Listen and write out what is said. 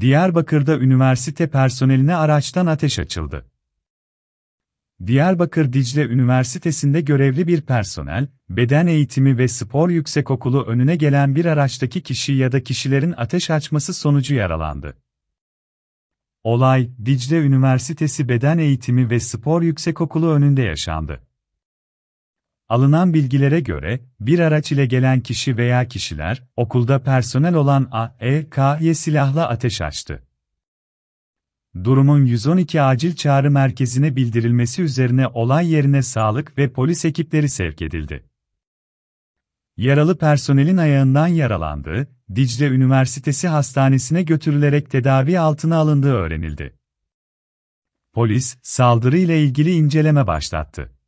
Diyarbakır'da üniversite personeline araçtan ateş açıldı. Diyarbakır Dicle Üniversitesi'nde görevli bir personel, beden eğitimi ve spor yüksekokulu önüne gelen bir araçtaki kişi ya da kişilerin ateş açması sonucu yaralandı. Olay, Dicle Üniversitesi Beden Eğitimi ve Spor Yüksekokulu önünde yaşandı. Alınan bilgilere göre, bir araç ile gelen kişi veya kişiler, okulda personel olan AEK'ye silahla ateş açtı. Durumun 112 acil çağrı merkezine bildirilmesi üzerine olay yerine sağlık ve polis ekipleri sevk edildi. Yaralı personelin ayağından yaralandığı, Dicle Üniversitesi Hastanesi'ne götürülerek tedavi altına alındığı öğrenildi. Polis, saldırı ile ilgili inceleme başlattı.